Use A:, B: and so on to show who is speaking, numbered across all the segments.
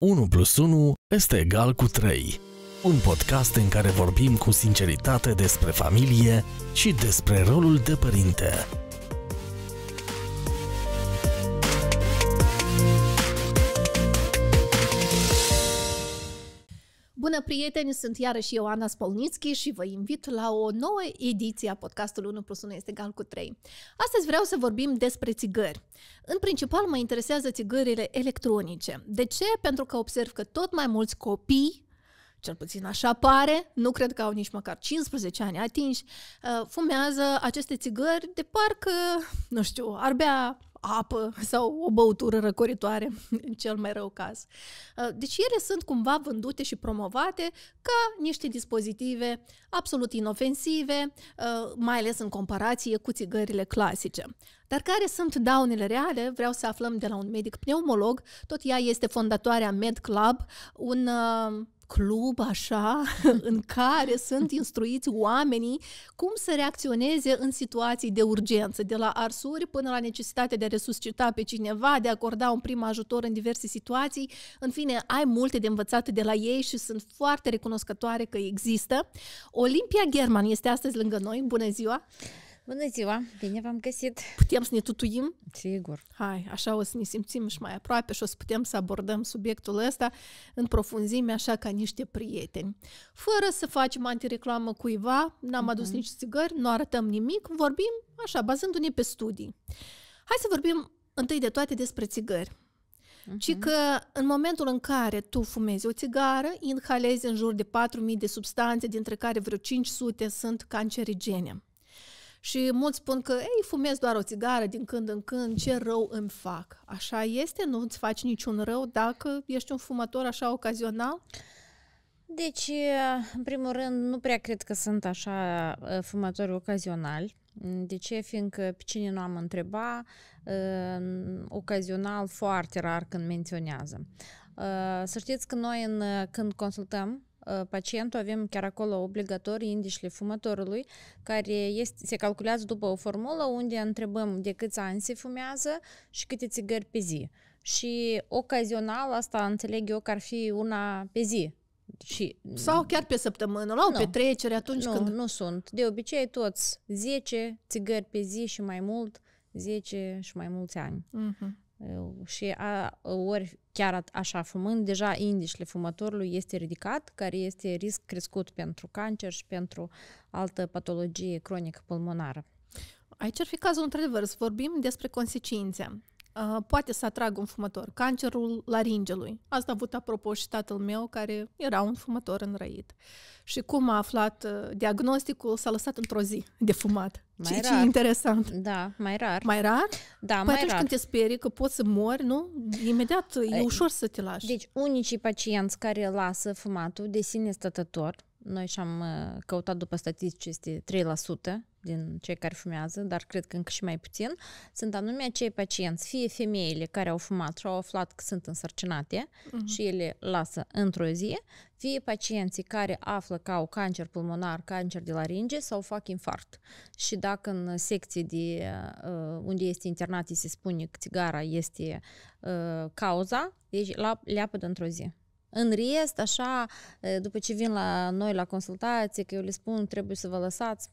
A: 1 plus 1 este egal cu 3. Un podcast în care vorbim cu sinceritate despre familie și despre rolul de părinte.
B: Bună, prieteni! Sunt iarăși eu, Ana Spolnițchi și vă invit la o nouă ediție a podcastului 1 plus 1 este egal cu 3. Astăzi vreau să vorbim despre țigări. În principal mă interesează țigările electronice. De ce? Pentru că observ că tot mai mulți copii cel puțin așa pare, nu cred că au nici măcar 15 ani atinși, uh, fumează aceste țigări de parcă, nu știu, ar bea apă sau o băutură răcoritoare, în cel mai rău caz. Uh, deci ele sunt cumva vândute și promovate ca niște dispozitive absolut inofensive, uh, mai ales în comparație cu țigările clasice. Dar care sunt daunele reale? Vreau să aflăm de la un medic pneumolog. Tot ea este fondatoarea Med Club, un uh, club așa în care sunt instruiți oamenii cum să reacționeze în situații de urgență, de la arsuri până la necesitatea de a resuscita pe cineva, de a acorda un prim ajutor în diverse situații. În fine, ai multe de învățat de la ei și sunt foarte recunoscătoare că există. Olimpia German este astăzi lângă noi. Bună ziua! Bună ziua, bine v-am găsit! Putem să ne tutuim? Sigur. Hai, așa o să ne simțim și mai aproape și o să putem să abordăm subiectul ăsta în profunzime, așa ca niște prieteni. Fără să facem antireclamă cuiva, n-am uh-huh. adus mhm. nici țigări, nu arătăm nimic, vorbim așa, bazându-ne pe studii. Hai să vorbim întâi de toate despre țigări. Ci mhm. că în momentul în care tu fumezi o țigară, inhalezi în jur de 4.000 de substanțe, dintre care vreo 500 sunt cancerigene. Și mulți spun că, ei, fumez doar o țigară din când în când, ce rău îmi fac. Așa este? Nu îți faci niciun rău dacă ești un
A: fumător așa ocazional? Deci, în primul rând, nu prea cred că sunt așa fumători ocazionali. De deci, ce? Fiindcă pe cine nu am întrebat. ocazional foarte rar când menționează. Să știți că noi în, când consultăm pacientul avem chiar acolo obligatorii indișile fumătorului, care este, se calculează după o formulă unde întrebăm de câți ani se fumează și câte țigări pe zi. Și ocazional asta înțeleg eu că ar fi una pe zi, și, Sau chiar pe săptămână, la o nu, petrecere atunci nu, când... Nu, sunt. De obicei toți 10 țigări pe zi și mai mult, 10 și mai mulți ani. Uh-huh și a, ori chiar așa fumând, deja indicele fumătorului este ridicat, care este risc crescut pentru cancer și pentru altă patologie cronică pulmonară. Aici ar fi cazul, într-adevăr, să vorbim
B: despre consecințe. Uh, poate să atragă un fumător. Cancerul laringelui. Asta a avut apropo și tatăl meu care era un fumător înrăit. Și cum a aflat uh, diagnosticul, s-a lăsat într-o zi de fumat. Mai ce, rar. ce interesant. Da, mai rar. Mai rar?
A: Da, păi mai atunci rar. când te sperii că poți să mori, nu? Imediat e ușor să te lași. Deci, unicii pacienți care lasă fumatul de sine stătător, noi și-am uh, căutat după statistici, este 3% din cei care fumează, dar cred că încă și mai puțin, sunt anume acei pacienți, fie femeile care au fumat și au aflat că sunt însărcinate uh-huh. și ele lasă într-o zi, fie pacienții care află că au cancer pulmonar, cancer de laringe sau fac infarct. Și dacă în secție de uh, unde este internat se spune că țigara este uh, cauza, deci la, le apă într-o zi. În rest, așa, după ce vin la noi la consultație, că eu le spun trebuie să vă lăsați,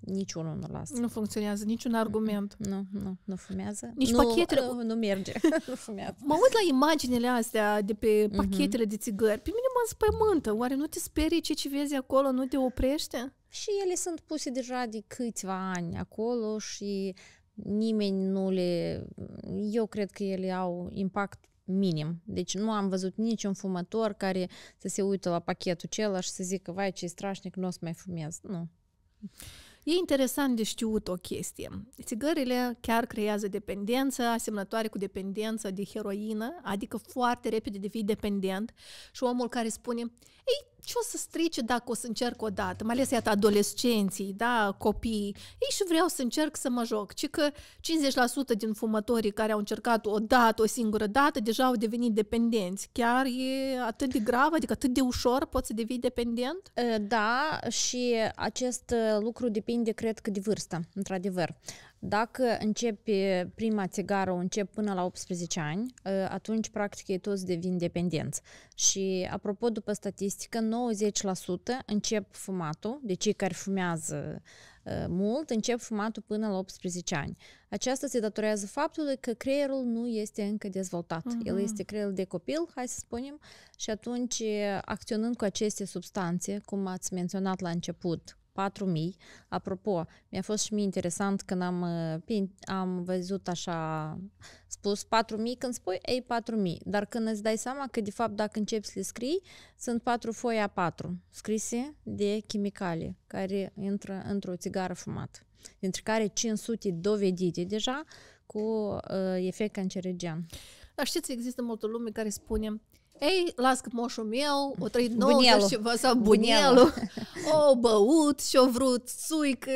A: niciunul nu lasă.
B: Nu funcționează niciun argument. Nu, nu, nu
A: fumează. Nici nu, pachetele. Nu, uh, nu merge, nu fumează.
B: Mă uit la imaginele astea de pe mhm. pachetele uh-huh. de țigări. Pe mine mă înspăimântă. Oare nu te sperie ce ce vezi acolo nu te oprește?
A: Și ele sunt puse deja de câțiva ani acolo și nimeni nu le... Eu cred că ele au impact minim. Deci nu am văzut niciun fumător care să se uită la pachetul celălalt și să zică, vai ce strașnic, nu o să mai fumez. Nu.
B: E interesant de știut o chestie. Țigările chiar creează dependență, asemănătoare cu dependență de heroină, adică foarte repede devii dependent și omul care spune, ei, ce o să strice dacă o să încerc o dată, mai ales iată adolescenții, da, copii, ei și vreau să încerc să mă joc, ci că 50% din fumătorii care au încercat o dată, o singură dată, deja au devenit dependenți. Chiar
A: e atât de grav, adică atât de ușor poți să devii dependent? Da, și acest uh, lucru depinde, cred că, de vârstă, într-adevăr. Dacă începi prima țigară, o încep până la 18 ani, atunci practic ei toți devin dependenți. Și apropo, după statistică, 90% încep fumatul, de cei care fumează mult, încep fumatul până la 18 ani. Aceasta se datorează faptului că creierul nu este încă dezvoltat. Uh-huh. El este creierul de copil, hai să spunem, și atunci, acționând cu aceste substanțe, cum ați menționat la început, 4000. Apropo, mi-a fost și mie interesant când am, uh, am văzut așa spus 4000, când spui ei 4000, dar când îți dai seama că de fapt dacă începi să le scrii, sunt patru foi a patru scrise de chimicale care intră într-o țigară fumată, dintre care 500 dovedite deja cu uh, efect cancerigen.
B: Dar știți, există multă lume care spune ei, las că moșul meu o trăit 90 și vă sau bunielu.
A: o băut
B: și-o vrut suică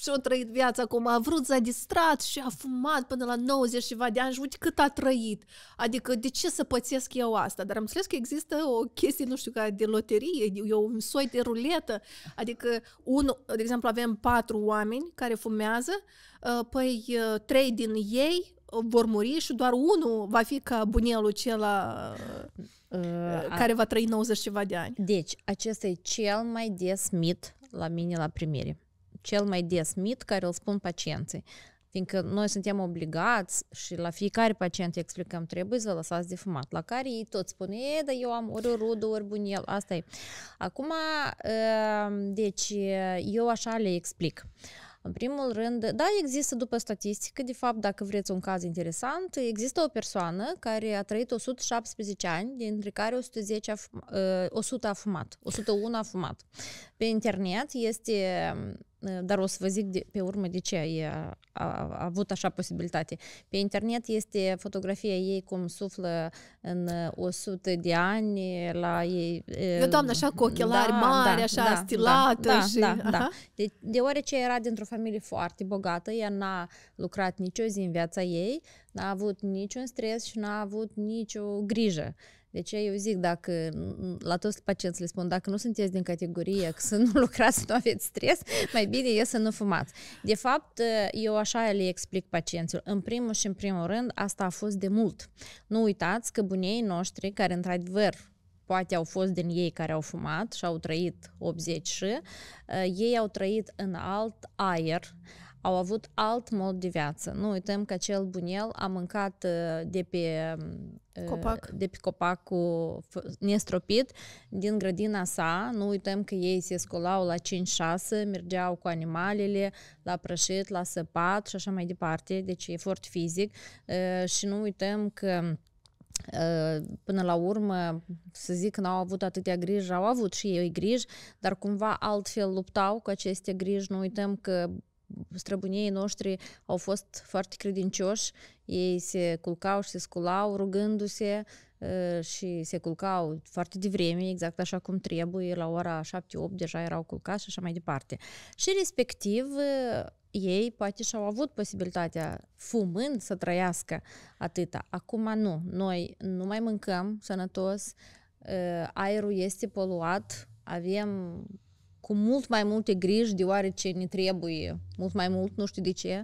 B: și-o trăit viața cum a vrut, s-a distrat și a fumat până la 90 va de ani și uite cât a trăit. Adică de ce să pățesc eu asta? Dar am înțeles că există o chestie, nu știu, ca de loterie, e un soi de ruletă. Adică, un, de exemplu, avem patru oameni care fumează, uh, păi uh, trei din ei vor muri și doar unul va fi ca bunelul acela uh, uh
A: care va trăi 90 ceva de ani. Deci, acesta e cel mai des mit la mine la primire. Cel mai des mit care îl spun pacienții. Fiindcă noi suntem obligați și la fiecare pacient explicăm trebuie să lăsați de fumat. La care ei tot spun, e, dar eu am ori rudă, ori bunel. asta e. Acum, uh, deci, eu așa le explic. Uh, în primul rând, da, există după statistică, de fapt, dacă vreți un caz interesant, există o persoană care a trăit 117 ani, dintre care 110 a fuma, 100 ă, a fumat, 101 a fumat. Pe internet este dar o să vă zic de, pe urmă de ce a, a, a avut așa posibilitate. Pe internet este fotografia ei cum suflă în 100 de ani la ei. Eu, doamnă așa cu ochelari da, mari, da, așa da, stilată da, și... Da, da, da. De, deoarece era dintr-o familie foarte bogată, ea n-a lucrat nicio zi în viața ei, n-a avut niciun stres și n-a avut nicio grijă. Deci eu zic, dacă mm, mm, la toți pacienții le spun, dacă nu sunteți din categorie că să nu lucrați, să nu aveți stres, mai bine e să nu fumați. De fapt, eu așa le explic pacienților. În primul și în primul rând, asta a fost de mult. Nu uitați că bunei noștri, care într-adevăr poate au fost din ei care au fumat și au trăit 80 și, eh, ei au trăit în alt aer, au avut alt mod de viață. Nu uităm că acel bunel a mâncat uh, um, uh, de pe copac. de pe copacul nestropit din grădina sa. Nu uităm că ei se scolau la 5-6, mergeau cu animalele, la prășit, la săpat și așa mai departe, deci e foarte fizic. Uh, și nu uităm că până la urmă, să zic că n-au avut atâtea griji, au avut și ei griji, dar cumva altfel luptau cu aceste griji. Nu uităm că străbunii noștri au fost foarte credincioși, ei se culcau și se sculau rugându-se ă, și se culcau foarte devreme, exact așa cum trebuie, la ora 7-8 deja erau culcați și așa mai departe. Și respectiv ă, ei poate și-au avut posibilitatea, fumând, să trăiască atâta. Acum nu. Noi nu mai mâncăm sănătos, ă, aerul este poluat, avem cu mult mai multe griji, deoarece ne trebuie mult mai mult, nu știu de ce,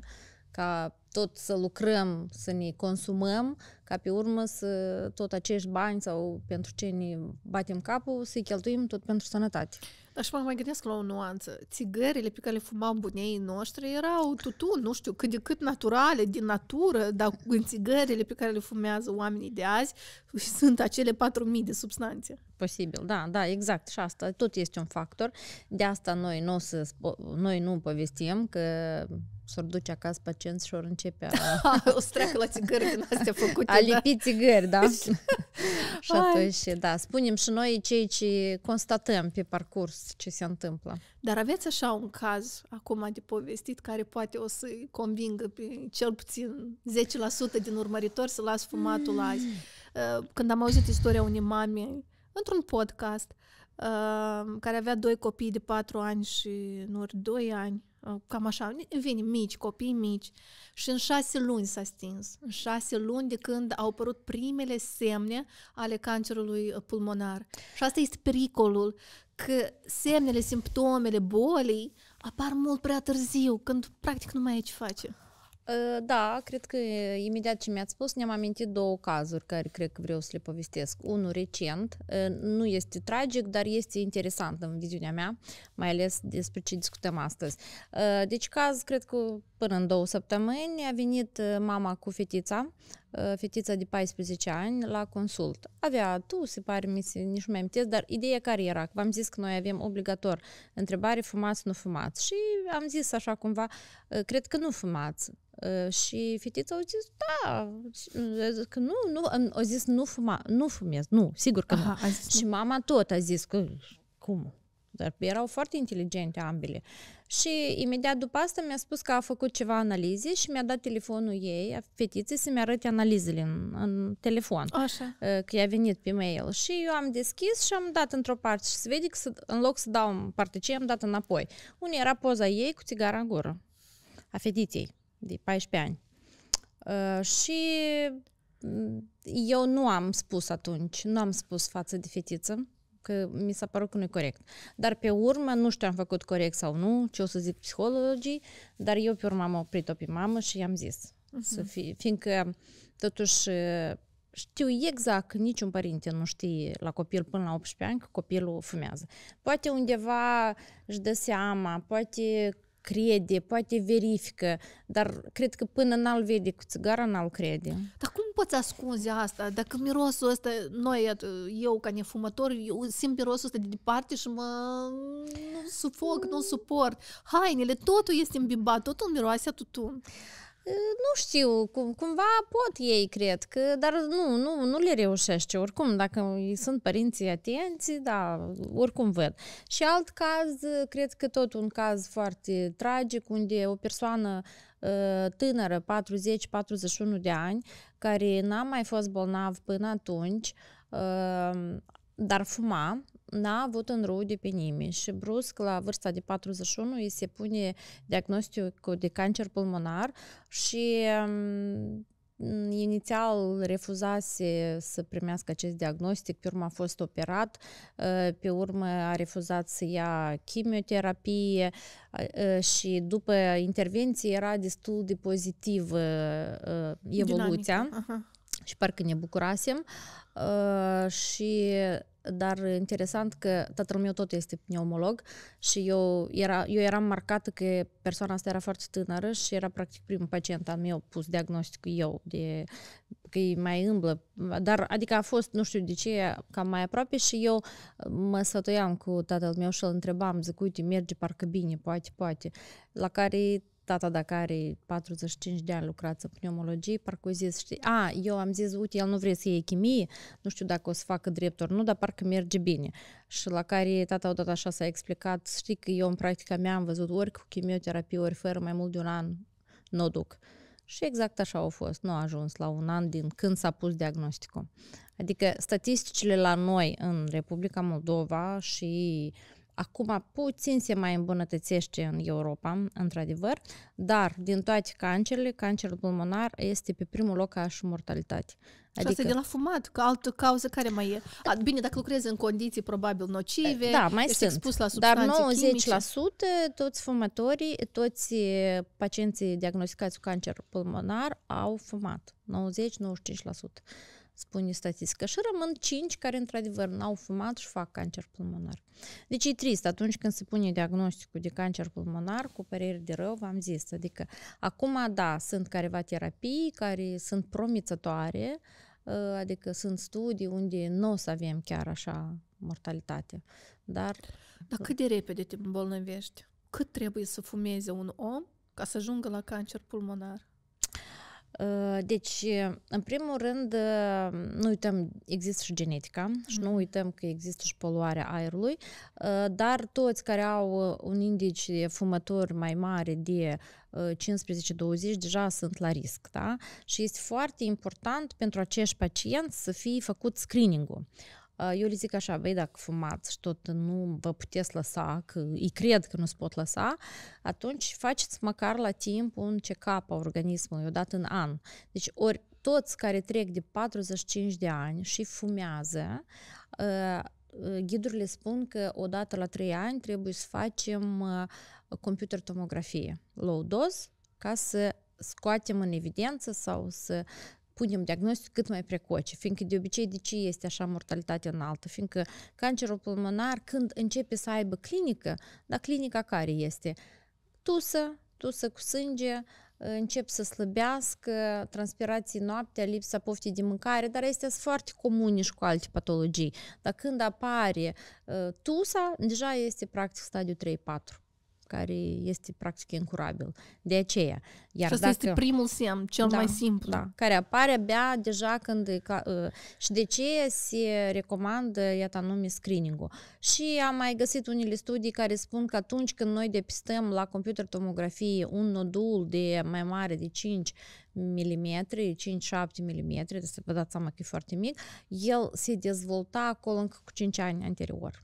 A: ca tot să lucrăm, să ne consumăm, ca pe urmă să tot acești bani sau pentru ce ne batem capul, să-i cheltuim tot pentru sănătate.
B: Dar și mă mai gândesc la o nuanță. Țigările pe care le fumau bunei noștri erau tutun, nu știu, cât de cât naturale, din natură, dar în țigările pe care le fumează oamenii de azi sunt acele 4.000 de
A: substanțe. Posibil, da, da, exact. Și asta tot este un factor. De asta noi nu, să, noi nu povestim că s-or duce acasă pacienți și ori începe a... o
B: streacă la țigări din astea făcute. A lipi
A: da. țigări, da. și atunci, da, spunem și noi cei ce constatăm pe parcurs ce se întâmplă.
B: Dar aveți așa un caz acum de povestit care poate o să convingă pe cel puțin 10% din urmăritori să las fumatul mm. azi. Uh, când am auzit istoria unei mame într-un podcast, uh, care avea doi copii de patru ani și nu 2 ani cam așa, vine mici, copii mici. Și în șase luni s-a stins. În șase luni de când au apărut primele semne ale cancerului uh, pulmonar. Și asta este pericolul, că semnele, simptomele bolii
A: apar mult prea târziu, când practic nu mai e ce face. Da, cred că imediat ce mi-ați spus, ne-am amintit două cazuri care cred că vreau să le povestesc. Unul recent, nu este tragic, dar este interesant în viziunea mea, mai ales despre ce discutăm astăzi. Deci caz, cred că până în două săptămâni, a venit mama cu fetița, fetița de 14 ani, la consult. Avea tu, se pare, mi se, nici nu mai amintesc, dar ideea care era, v-am zis că noi avem obligator întrebare, fumați, nu fumați. Și am zis așa cumva, cred că nu fumați Ă, și fetița au zis, da, mm, că nu, nu, au zis, nu, fuma, nu fumez, nu, sigur că Aha, nu. Zis, și mama tot a zis că, cum? Dar erau foarte inteligente ambele. Și imediat după asta mi-a spus că a făcut ceva analize și mi-a dat telefonul ei, a fetiței, să-mi arăte analizele în, în telefon. Așa. Ă, că i-a venit pe mail. Și eu am deschis și am dat într-o parte și se vede că în loc să dau în parte ce am dat înapoi. Unii era poza ei cu țigara în gură a fetiței de 14 ani. Uh, și mm, eu nu am spus atunci, nu am spus față de fetiță, că mi s-a părut că nu e corect. Dar pe urmă, nu știu am făcut corect sau nu, ce o să zic psihologii, dar eu pe urmă am oprit-o pe mamă și i-am zis. Uh-huh. Să fi, fiindcă totuși știu exact că niciun părinte nu știe la copil până la 18 ani că copilul fumează. Poate undeva își dă seama, poate crede, poate verifică, dar cred că până n-al vede cu țigara, n-al crede. Dar
B: cum poți ascunzi asta? Dacă mirosul ăsta, noi, eu ca nefumător, eu simt mirosul ăsta de departe și mă sufoc, sufoc, nu suport.
A: Hainele, totul este îmbibat, totul miroase a tutun nu știu, cum, cumva pot ei, cred, că, dar nu, nu, nu le reușește. Oricum, dacă sunt părinții atenți, da, oricum văd. Și alt caz, cred că tot un caz foarte tragic, unde o persoană ă, tânără, 40-41 de ani, care n-a mai fost bolnav până atunci, ă, dar fuma, n-a avut în rude pe nimeni și brusc la vârsta de 41 îi se pune diagnosticul de cancer pulmonar și inițial refuzase să primească acest diagnostic, pe urmă a fost operat, pe urmă a refuzat să ia chimioterapie și după intervenție era destul de pozitiv evoluția. Dinamică. Aha. Și parcă ne bucurasem uh, și dar interesant că tatăl meu tot este pneumolog și eu, era, eu eram marcată că persoana asta era foarte tânără și era practic primul pacient al meu pus diagnostic eu de că e mai îmblă, dar adică a fost, nu știu de ce, cam mai aproape și eu uh, mă sfătuiam cu tatăl meu și îl întrebam, zic, uite, merge parcă bine, poate, poate, la care tata dacă are 45 de ani lucrați în pneumologie, parcă o zis, știi, a, eu am zis, uite, el nu vrea să iei chimie, nu știu dacă o să facă drept ori nu, dar parcă merge bine. Și la care tata odată așa s-a explicat, știi că eu în practica mea am văzut ori cu chimioterapie, ori fără mai mult de un an, nu o duc. Și exact așa au fost, nu a ajuns la un an din când s-a pus diagnosticul. Adică statisticile la noi în Republica Moldova și uh, Acum puțin se mai îmbunătățește în Europa, într-adevăr, dar din toate cancerele, cancerul pulmonar este pe primul loc ca și mortalitate. Adică... Și asta e adică de la
B: fumat, că altă
A: cauză care mai e. A, bine, dacă
B: lucrezi în condiții probabil nocive, da, mai ești sunt. expus la substanțe Dar 90% chimice.
A: toți fumătorii, toți pacienții diagnosticați cu cancer pulmonar au fumat. 90-95% spune statistica. Și rămân cinci care, într-adevăr, n-au fumat și fac cancer pulmonar. Deci e trist atunci când se pune diagnosticul de cancer pulmonar cu păreri de rău, v-am zis. Adică, acum, da, sunt careva terapii care sunt promițătoare, ă, adică sunt studii unde nu o să avem chiar așa mortalitate. Dar... Dar cât de repede te îmbolnăvești? Cât
B: trebuie să fumeze un om ca să ajungă la cancer pulmonar?
A: Deci, în primul rând, nu uităm, există și genetica mm. și nu uităm că există și poluarea aerului, э, dar toți care au uh, un indice fumători mai mare de 15-20 uh, deja sunt la risc, da? Și este foarte important pentru acești pacienți să fie făcut screening-ul. Eu le zic așa, băi, dacă fumați și tot nu vă puteți lăsa, că îi cred că nu se pot lăsa, atunci faceți măcar la timp un check-up a organismului, odată în an. Deci ori toți care trec de 45 de ani și fumează, ghidurile spun că odată la 3 ani trebuie să facem computer tomografie, low dose, ca să scoatem în evidență sau să punem diagnostic cât mai precoce, fiindcă de obicei de ce este așa mortalitatea înaltă? Fiindcă cancerul pulmonar, când începe să aibă clinică, dar clinica care este? Tusă, tusă cu sânge, încep să slăbească, transpirații noaptea, lipsa poftii de mâncare, dar este foarte comune și cu alte patologii. Dar când apare ă, tusa, deja este practic stadiu 3-4 care este practic incurabil. De aceea. Iar și asta dacă, este primul semn, cel da, mai simplu. Da, care apare abia deja când... Ca, ă, și de ce se recomandă, iată anume, screening-ul. Și am mai găsit unele studii care spun că atunci când noi depistăm la computer tomografie un nodul de mai mare de 5 mm, 5-7 mm, să vă dați seama că e foarte mic, el se dezvolta acolo încă cu 5 ani anterior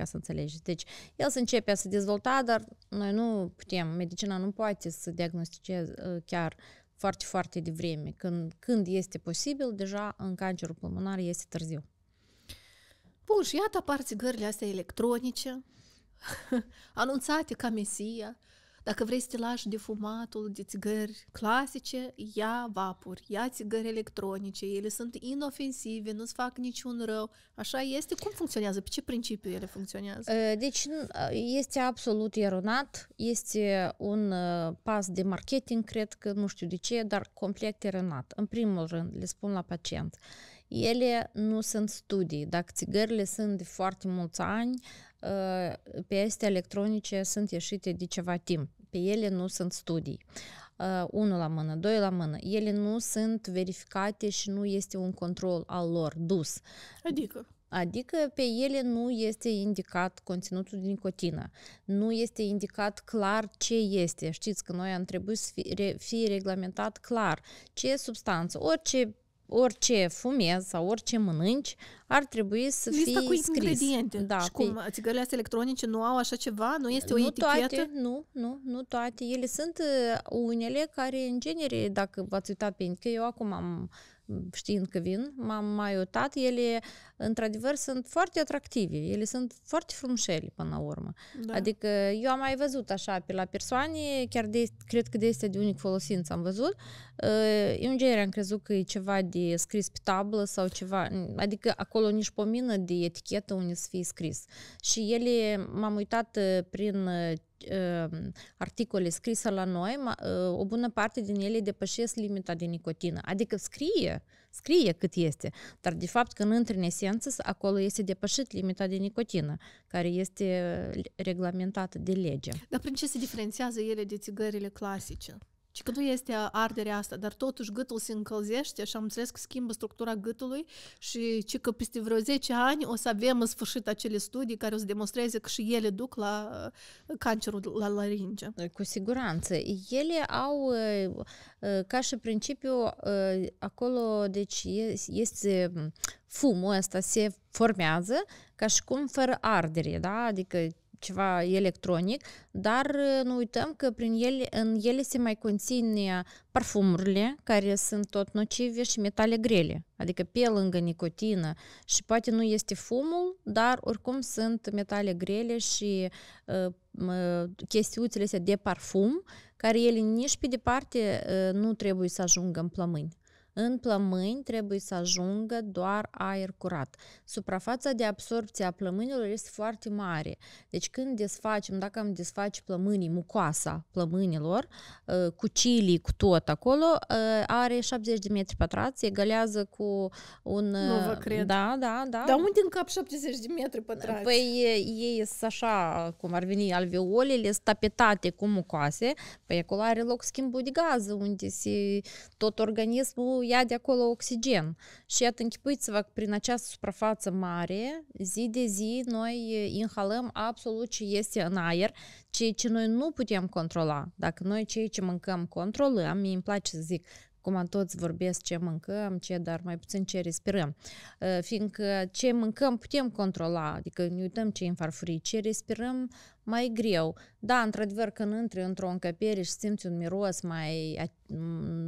A: ca să înțelegi. Deci, el se începe a se dezvolta, dar noi nu putem, medicina nu poate să diagnostice uh, chiar foarte, foarte devreme. Când, când este posibil, deja în cancerul pulmonar este târziu.
B: Bun, și iată apar țigările astea electronice, anunțate ca mesia, dacă vrei să te lași de fumatul de țigări clasice, ia vapuri, ia țigări electronice, ele sunt inofensive, nu-ți fac niciun rău. Așa este? Cum funcționează? Pe ce principiu ele funcționează? Ă,
A: deci ă, este absolut eronat, este un ă, pas de marketing, cred că nu știu de ce, dar complet eronat. În primul rând, le spun la pacient, ele nu sunt studii. Dacă țigările sunt de foarte mulți ani, pe astea electronice sunt ieșite de ceva timp pe ele nu sunt studii. Uh, unul la mână, doi la mână. Ele nu sunt verificate și nu este un control al lor dus. Adică? Adică pe ele nu este indicat conținutul de nicotină, nu este indicat clar ce este. Știți că noi am trebuit să fie, fie reglementat clar ce substanță, orice orice fumezi sau orice mănânci, ar trebui să Lista fie cu scris. ingrediente. Da, și cum, fi...
B: țigările astea electronice nu au așa ceva? Nu este nu o etichetă? Toate,
A: nu, nu, nu toate. Ele sunt uh, unele care, în genere, dacă v-ați uitat pe că eu acum am știind că vin, m-am mai uitat, ele într-adevăr sunt foarte atractive, ele sunt foarte frumșele până la urmă. Da. Adică eu am mai văzut așa pe la persoane, chiar de, cred că de este de unic folosință am văzut, ă, eu în genere am crezut că e ceva de scris pe tablă sau ceva, adică acolo nici pomină de etichetă unde să fie scris. Și ele m-am uitat ă, prin ă, Um, articole scrise la noi, uh, o bună parte din ele depășesc limita de nicotină. Adică scrie, scrie cât este, dar de fapt când intri în esență, acolo este depășit limita de nicotină, care este reglementată de lege.
B: Dar prin ce se diferențiază ele de țigările clasice? Și că nu este arderea asta, dar totuși gâtul se încălzește și am înțeles că schimbă structura gâtului și ci că peste vreo 10 ani o să avem în sfârșit acele studii care o să demonstreze că și ele duc la uh, cancerul la
A: laringe. Cu siguranță. Ele au uh, uh, ca și principiu acolo, deci este um, fumul ăsta se formează ca și cum fără ardere, da? Adică ceva electronic, dar uh, nu uităm că prin ele, în ele se mai conține uh, parfumurile care sunt tot nocive și metale grele, adică pe lângă nicotină și poate nu este fumul, dar oricum sunt metale grele și uh, uh, chestiuțele astea de parfum, care ele nici pe departe uh, nu trebuie să ajungă în plămâni. În plămâni trebuie să ajungă doar aer curat. Suprafața de absorpție a plămânilor este foarte mare. Deci când desfacem, dacă am desface plămânii, mucoasa plămânilor, uh, cu chili, cu tot acolo, uh, are 70 de metri pătrați, egalează cu un... Nu uh, vă cred. Da, da, da. Dar unde încap
B: 70 de metri pătrați? Păi
A: ei sunt așa, cum ar veni, alveolele sunt tapetate cu mucoase, păi acolo are loc schimbul de gaze, unde se, tot organismul corpul ia de acolo oxigen. Și iată, închipuiți-vă că prin această suprafață mare, zi de zi, noi inhalăm absolut ce este în aer, ceea ce noi nu putem controla. Dacă noi ceea ce mâncăm controlăm, mi îmi place să zic, acum toți vorbesc ce mâncăm, ce, dar mai puțin ce respirăm. Uh, fiindcă ce mâncăm putem controla, adică ne uităm ce e în farfurii, ce respirăm mai greu. Da, într-adevăr, când intri într-o încăpere și simți un miros mai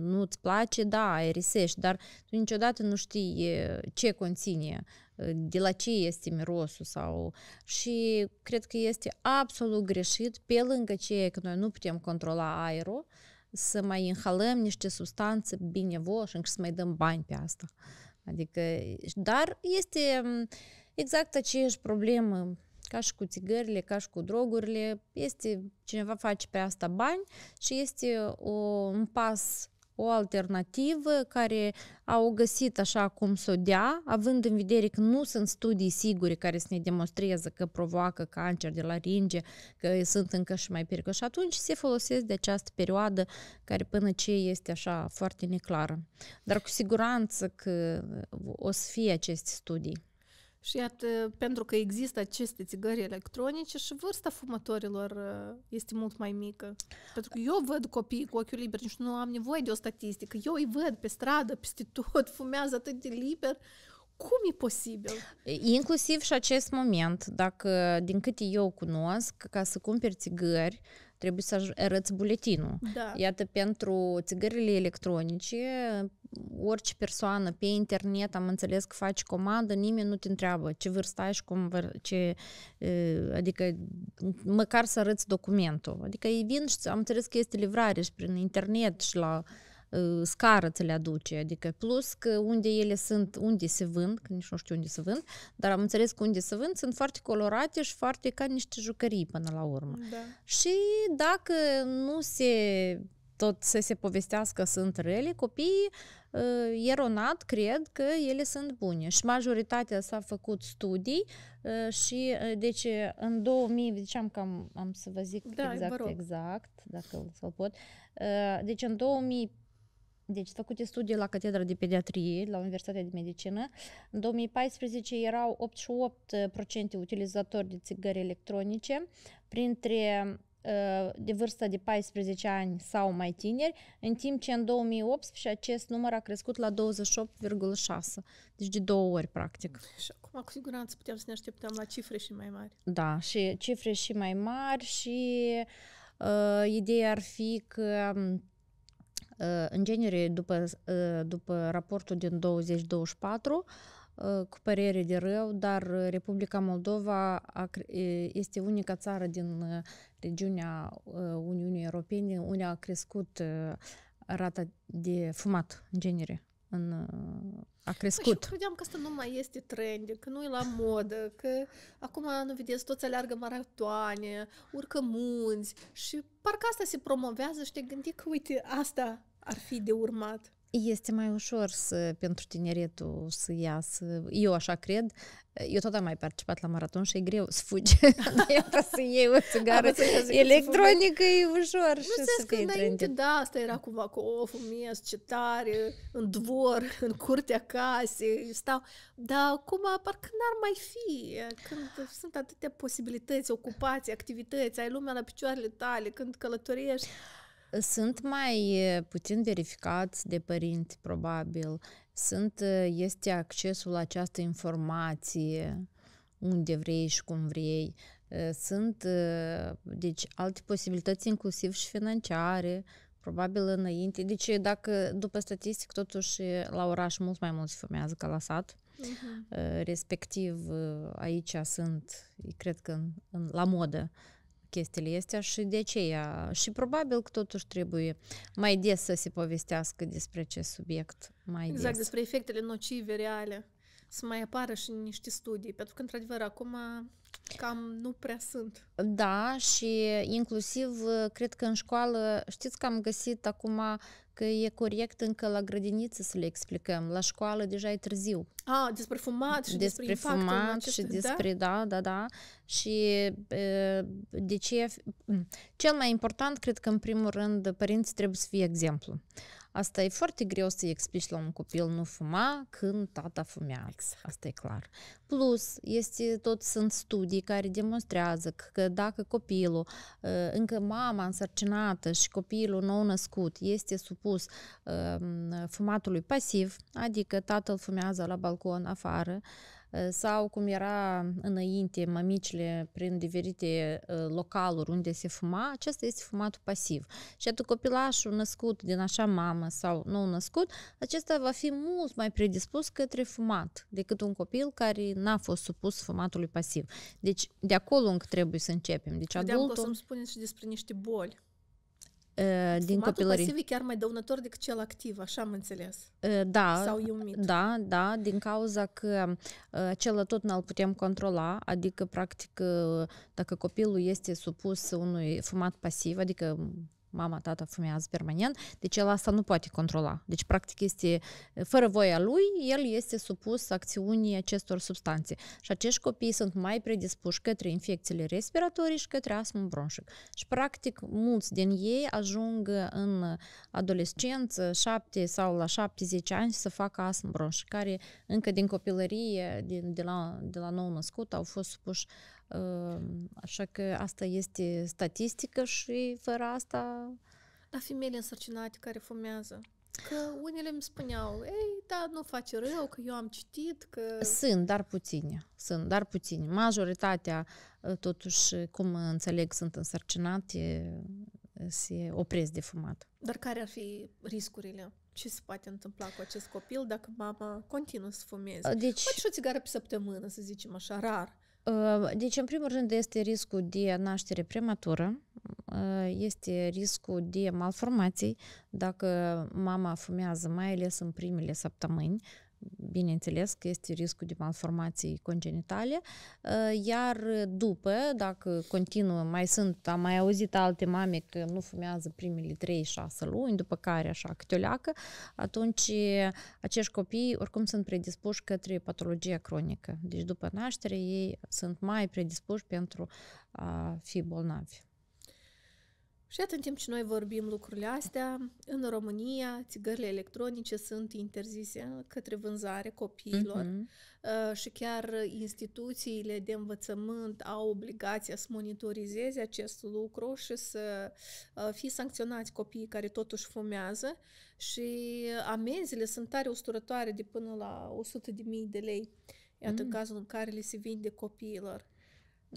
A: nu-ți place, da, aerisești, dar tu niciodată nu știi uh, ce conține, uh, de la ce este mirosul sau... Și cred că este absolut greșit, pe lângă ceea că noi nu putem controla aerul, să mai inhalăm niște substanțe binevoși și să mai dăm bani pe asta. Adică, dar este mm, exact aceeași problemă ca și cu țigările, ca și cu drogurile, este cineva face pe asta bani și este o, un pas o alternativă care au găsit așa cum să o dea, având în vedere că nu sunt studii sigure care să ne demonstreze că provoacă cancer de laringe că sunt încă și mai periculoși. Și atunci se folosesc de această perioadă care până ce este așa foarte neclară. Dar cu siguranță că o să fie aceste studii.
B: Și iată, pentru că există aceste țigări electronice și vârsta fumătorilor uh, este mult mai mică. Pentru că eu văd copii cu ochiul liber, nici nu am nevoie de o statistică. Eu îi văd pe stradă, peste tot, fumează atât de liber. Cum e posibil?
A: Inclusiv și acest moment, dacă din câte eu cunosc, ca să cumperi țigări, trebuie să arăți buletinul. Da. Iată, pentru țigările electronice, orice persoană pe internet, am înțeles că faci comandă, nimeni nu te întreabă ce vârstă ai și cum, ce, adică măcar să arăți documentul. Adică ei vin și am înțeles că este livrare și prin internet și la scară ți le aduce, adică plus că unde ele sunt, unde se vând, că nici nu știu unde se vând, dar am înțeles că unde se vând sunt foarte colorate și foarte ca niște jucării până la urmă. Da. Și dacă nu se tot să se povestească sunt rele, copiii uh, eronat cred că ele sunt bune. Și majoritatea s-a făcut studii uh, și uh, deci în 2000, ziceam că am, am să vă zic da, exact, exact, dacă să pot, deci în 2000 deci făcute studii la Catedra de Pediatrie, la Universitatea de Medicină. În 2014 erau 88% utilizatori de țigări electronice, printre uh, de vârsta de 14 ani sau mai tineri, în timp ce în 2018 acest număr a crescut la 28,6, deci de două ori practic. Și
B: acum cu siguranță putem să ne așteptăm la cifre și mai mari.
A: Da, și cifre și mai mari și uh, ideea ar fi că um, Э, în genere, după, э, după raportul din 2024, э, cu părere de rău, dar Republica Moldova este unica țară din regiunea Uniunii Europene unde a crescut rata de fumat în genere. În, a crescut. Păi și
B: credeam că asta nu mai este trend, că nu e la modă, că acum nu vedeți, toți aleargă maratoane, urcă munți și parcă asta se promovează și te gândi că uite, asta ar fi de urmat?
A: Este mai ușor să, pentru tineretul să iasă. Eu așa cred. Eu tot am mai participat la maraton și e greu să fugi. Dacă să iei o țigară electronică,
B: e ușor. Nu să că înainte, da, asta era cumva cu o fumiez, citare, în dvor, în curtea casei, stau. Dar acum parcă n-ar mai fi. Când sunt atâtea posibilități, ocupații, activități, ai lumea la picioarele tale,
A: când călătorești. Sunt mai eh, puțin verificați de părinți, probabil. Sunt, eh, este accesul la această informație unde vrei și cum vrei. Eh, sunt, deci, alte posibilități, inclusiv și financiare, probabil înainte. Deci, dacă, după statistic, totuși, la oraș mult mai mult se fumează ca la sat. Uh-huh. Respectiv, aici sunt, cred că, în, în, la modă, chestiile astea și de aceea și probabil că totuși trebuie mai des să se povestească despre acest subiect mai exact, des. Exact, despre
B: efectele nocive reale să mai apară și niște studii, pentru că, într-adevăr, acum cam nu prea sunt.
A: Da, și inclusiv, cred că în școală, știți că am găsit acum că e corect încă la grădiniță să le explicăm. La școală deja e târziu. A, despre fumat și despre, despre fumat acest, și da? despre, da, da, da. da. Și de ce... Cel mai important, cred că, în primul rând, părinții trebuie să fie exemplu. Asta e foarte greu să-i explici la un copil nu fuma când tata fumea. Exact. Asta e clar. Plus, este tot sunt studii care demonstrează că dacă copilul, uh, încă mama însărcinată și copilul nou născut este supus um, fumatului pasiv, adică tatăl fumează la balcon afară, sau cum era înainte mămicile prin diferite ă, localuri unde se fuma, acesta este fumatul pasiv. Și atât copilașul născut din așa mamă sau nou născut, acesta va fi mult mai predispus către fumat decât un copil care n-a fost supus fumatului pasiv. Deci de acolo încă trebuie să începem. Deci Vedeam adultul... că o să-mi
B: spuneți și despre niște boli
A: Э, din Fumatul copilărie. pasiv e
B: chiar mai dăunător decât cel activ, așa am înțeles.
A: Э, da, Sau e un mit. da, da, din cauza că э, cel tot nu l putem controla, adică practic dacă copilul este supus unui fumat pasiv, adică mama, tata fumează permanent, deci el asta nu poate controla. Deci, practic, este, э, fără voia lui, el este supus acțiunii acestor substanțe. Și acești copii sunt mai predispuși către infecțiile respiratorii și către astmul bronșic. Și, practic, mulți din ei ajung în adolescență, 7 sau la 70 ani, să facă astm bronșic, care încă din copilărie, din, de, la, de la nou născut, au fost supuși Ehm, așa că asta este statistică și fără asta...
B: Dar femeile însărcinate care fumează, Că unele îmi spuneau, ei, da, nu face rău, că eu am citit, că... Sunt,
A: dar puține, sunt, dar puține. Majoritatea, ă, totuși, cum înțeleg, sunt însărcinate, ă, se opresc de fumat.
B: Dar care ar fi riscurile? Ce se poate întâmpla cu acest copil dacă mama continuă să fumeze? Deci... Poate și o țigară pe săptămână, să zicem așa,
A: rar. Deci, în primul rând, este riscul de naștere prematură, este riscul de malformații dacă mama fumează, mai ales în primele săptămâni, bineînțeles că este riscul de malformații congenitale, ă, iar după, dacă continuă, mai sunt, am mai auzit alte mame că nu fumează primele 3-6 luni, după care așa câte o leacă, atunci acești copii oricum sunt predispuși către patologia cronică. Deci după naștere ei sunt mai predispuși pentru a fi bolnavi.
B: Și atât timp ce noi vorbim lucrurile astea, în România țigările electronice sunt interzise către vânzare copiilor uh-huh. și chiar instituțiile de învățământ au obligația să monitorizeze acest lucru și să uh, fie sancționați copiii care totuși fumează și amenzile sunt tare usturătoare de până la 100.000 de lei. Iată mm. cazul în care le se vinde copiilor.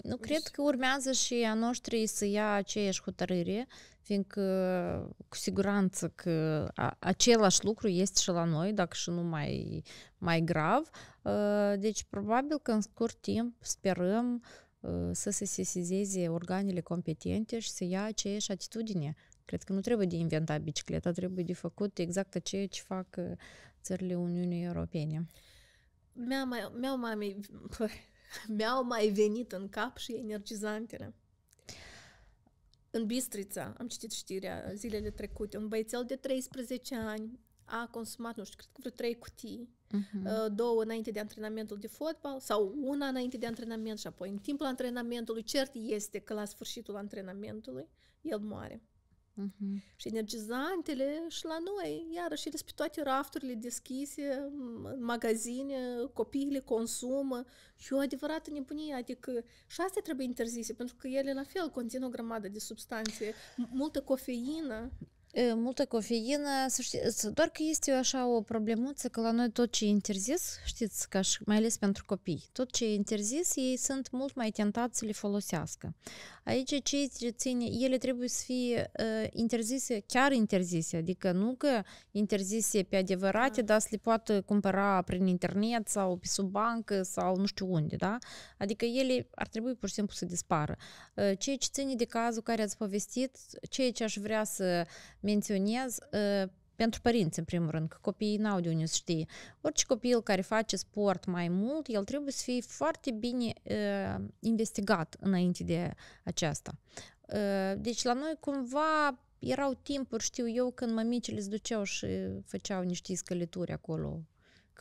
A: Nu, cred că urmează și a noștri să ia aceeași hotărâre, fiindcă cu siguranță că a, același lucru este și la noi, dacă și nu mai, mai grav. Ă, deci, probabil că în scurt timp sperăm ă, să se sesizeze organele competente și să ia aceeași atitudine. Cred că nu trebuie de inventat bicicleta, trebuie de făcut exact ceea ce fac ă, țările Uniunii Europene.
B: Mi-au mai, mea mai mi-au mai venit în cap și energizantele. În Bistrița, am citit știrea zilele trecute, un băiețel de 13 ani a consumat, nu știu, cred că vreo trei cutii, uh-huh. două înainte de antrenamentul de fotbal sau una înainte de antrenament și apoi în timpul antrenamentului, cert este că la sfârșitul antrenamentului el moare. Uh-huh. Și energizantele și la noi, iarăși, și sunt toate rafturile deschise, magazine, copiii le consumă și o adevărată nebunie, adică și astea trebuie interzise, pentru că ele la fel conțin o grămadă de substanțe,
A: multă cofeină multă cofeină, să știți, doar că este așa o problemuță că la noi tot ce e interzis, știți, ca și, mai ales pentru copii, tot ce e interzis, ei sunt mult mai tentați să le folosească. Aici cei ce ține, ele trebuie să fie uh, interzise, chiar interzise, adică nu că interzise pe adevărate, mm. dar să le poată cumpăra prin internet sau pe sub bancă sau nu știu unde, da? Adică ele ar trebui pur și simplu să dispară. Uh, ceea ce ține de cazul care ați povestit, ceea ce aș vrea să menționez uh, pentru părinți, în primul rând, că copiii n-au de unde să știe. Orice copil care face sport mai mult, el trebuie să fie foarte bine uh, investigat înainte de aceasta. Uh, deci la noi cumva erau timpuri, știu eu, când mămicile se duceau și făceau niște scălituri acolo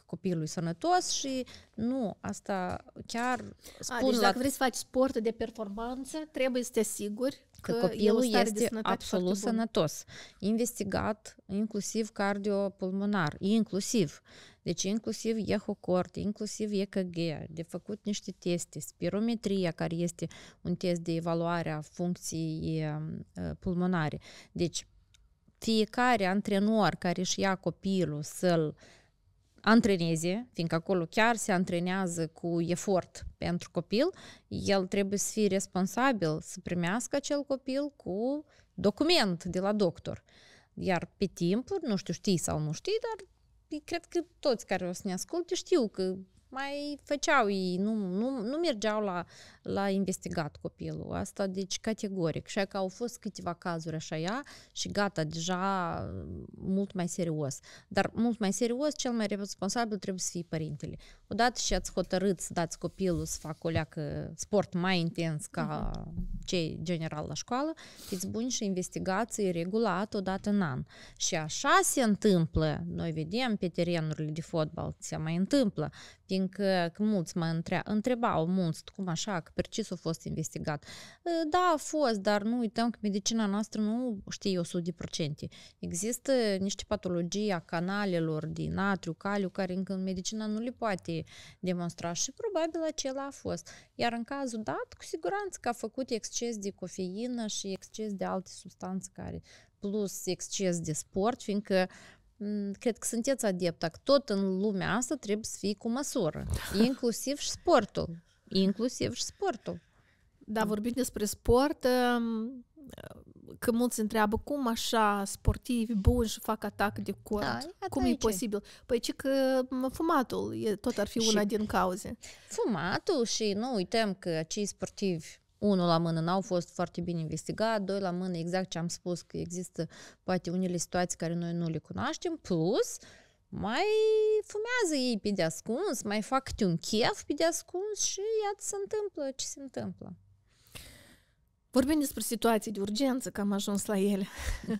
A: copilului sănătos și nu, asta chiar spun A, deci la... dacă vrei să
B: faci sport de performanță, trebuie să te
A: asiguri că, că copilul este absolut sănătos. Investigat inclusiv cardiopulmonar, inclusiv. Deci inclusiv ehocort, inclusiv EKG, de făcut niște teste, spirometria care este un test de evaluare a funcției ehm, eh, pulmonare. Deci fiecare antrenor care își ia copilul să-l uh, antreneze, fiindcă acolo chiar se antrenează cu efort pentru copil, el trebuie să fie responsabil să primească acel copil cu document de la doctor. Iar pe timpuri, nu știu, știi sau nu știi, dar cred că toți care o să ne asculte știu că mai făceau ei, nu, nu, nu mergeau la, la investigat copilul. Asta, deci, categoric. Și că au fost câteva cazuri așa ea și gata, deja mult mai serios. Dar mult mai serios, cel mai responsabil trebuie să fie părintele odată și ați hotărât să dați copilul să facă o leacă sport mai intens ca uh-huh. cei general la școală, fiți buni și investigații regulat odată în an. Și așa se întâmplă, noi vedem pe terenurile de fotbal, se mai întâmplă, fiindcă că mulți mă între- întrebau, mulți, cum așa, că precis a fost investigat. Da, a fost, dar nu uităm că medicina noastră nu știe 100%. Există niște patologii a canalelor din natriu, caliu, care încă în medicina nu le poate demonstra și probabil acela a fost. Iar în cazul dat, cu siguranță că a făcut exces de cofeină și exces de alte substanțe care, plus exces de sport, fiindcă cred că sunteți adepta, că tot în lumea asta trebuie să fii cu măsură, inclusiv și sportul. Inclusiv și sportul. Da, vorbim despre sport, că
B: mulți întreabă cum așa sportivi buni și fac atac de cort. Da, cum e posibil? Păi ce că fumatul e, tot ar fi și una din cauze.
A: Fumatul și nu uităm că acei sportivi unul la mână n-au fost foarte bine investigat, doi la mână exact ce am spus că există poate unele situații care noi nu le cunoaștem, plus mai fumează ei pe deascuns, mai fac un chef pe deascuns și iată se întâmplă ce se întâmplă. Vorbim despre situații de urgență, că am ajuns
B: la ele.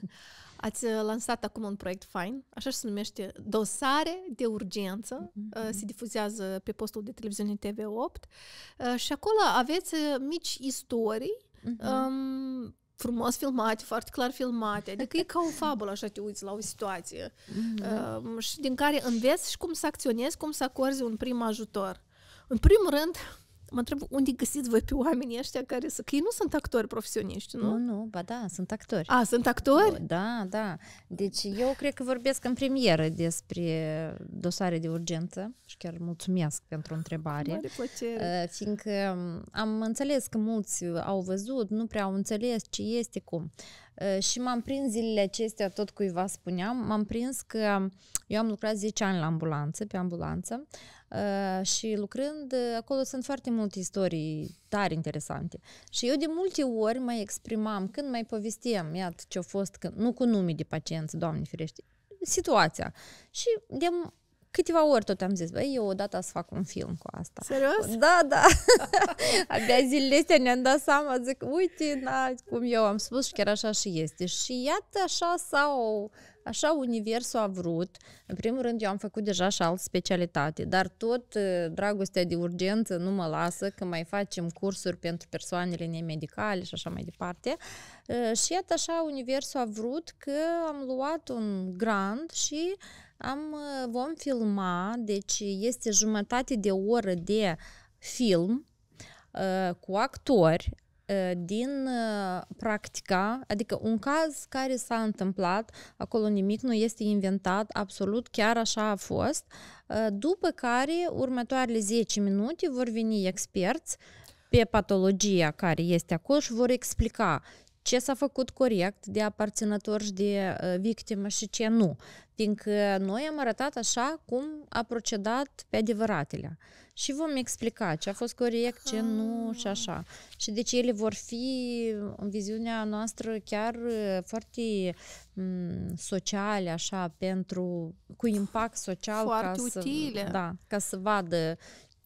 B: Ați uh, lansat acum un proiect fain, așa se numește Dosare de urgență, mm-hmm. Uh, se difuzează pe postul de televiziune TV8 uh, și acolo aveți mici istorii mm-hmm. um, frumos filmate, foarte clar filmate, adică e ca o fabulă așa te uiți la o situație mm-hmm. um, și din care înveți și cum să acționezi, cum să acorzi un prim ajutor. În primul rând, mă întreb
A: unde găsiți voi pe oamenii ăștia care să... Că ei nu sunt actori profesioniști, nu? Nu, nu, ba da, sunt actori. A, sunt actori? Da, da. Deci eu cred că vorbesc în premieră despre dosare de urgență și chiar mulțumesc pentru întrebare. Mare plăcere. Uh, fiindcă um, am înțeles că mulți au văzut, nu prea au înțeles ce este, cum. Uh, și m-am prins zilele acestea, tot cuiva spuneam, m-am prins că um, eu am lucrat 10 ani la ambulanță, pe ambulanță, Uh, și lucrând, uh, acolo sunt foarte multe istorii tare interesante. Și eu de multe ori mai exprimam, când mai povesteam, iată ce a fost, când, nu cu nume de pacienți, Doamne ferește, situația. Și de câteva ori tot am zis, băi, eu odată să fac un film cu asta. Serios? Da, da. Abia zilele astea ne-am dat seama, zic, uite, na, cum eu am spus și chiar așa și este. Și iată așa sau au Așa universul a vrut. În primul rând, eu am făcut deja și altă specialitate, dar tot ă, dragostea de urgență nu mă lasă că mai facem cursuri pentru persoanele nemedicale și așa mai departe. Ă, și iată așa universul a vrut că am luat un grant și am, ă, vom filma, deci este jumătate de oră de film cu actori, din practica, adică un caz care s-a întâmplat, acolo nimic nu este inventat, absolut chiar așa a fost, după care următoarele 10 minute vor veni experți pe patologia care este acolo și vor explica ce s-a făcut corect de aparținător și de victimă și ce nu. Fiindcă noi am arătat așa cum a procedat pe adevăratele și vom explica ce a fost corect, ce nu și ah. așa. Și deci ele vor fi în viziunea noastră chiar uh, foarte mm, sociale, așa, pentru, cu impact social. Foarte ca utile. Să, da, ca să vadă